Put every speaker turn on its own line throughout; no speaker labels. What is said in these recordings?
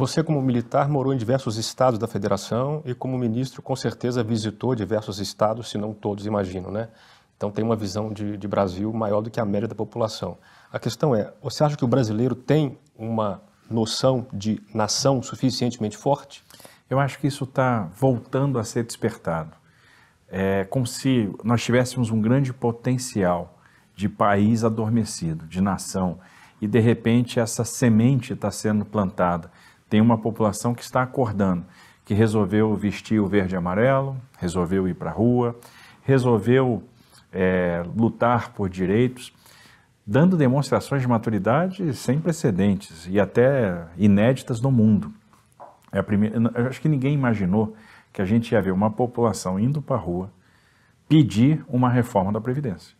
Você, como militar, morou em diversos estados da federação e, como ministro, com certeza visitou diversos estados, se não todos, imagino, né? Então tem uma visão de, de, Brasil maior do que a média da população. A questão é, você acha que o brasileiro tem uma noção de nação suficientemente forte? Eu acho que isso está voltando a ser despertado.
É como se nós tivéssemos um grande potencial de país adormecido, de nação, e de repente essa semente está sendo plantada tem uma população que está acordando, que resolveu vestir o verde e amarelo, resolveu ir para a rua, resolveu é, lutar por direitos, dando demonstrações de maturidade sem precedentes e até inéditas no mundo. É primeira, acho que ninguém imaginou que a gente ia ver uma população indo para a rua pedir uma reforma da Previdência.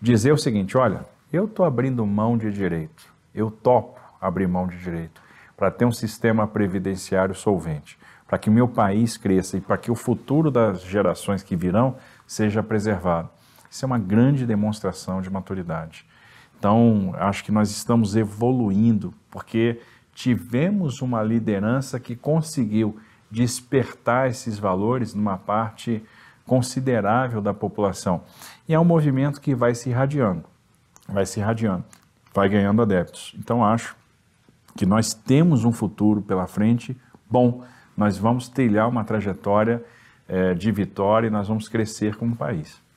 Dizer o seguinte: olha, eu estou abrindo mão de direito, eu topo abrir mão de direito para ter um sistema previdenciário solvente, para que o meu país cresça e para que o futuro das gerações que virão seja preservado. Isso é uma grande demonstração de maturidade. Então, acho que nós estamos evoluindo, porque tivemos uma liderança que conseguiu despertar esses valores numa parte considerável da população. E é um movimento que vai se irradiando, vai se irradiando, vai ganhando adeptos. Então, acho que nós temos um futuro pela frente bom, nós vamos trilhar uma trajetória é, de vitória e nós vamos crescer como país.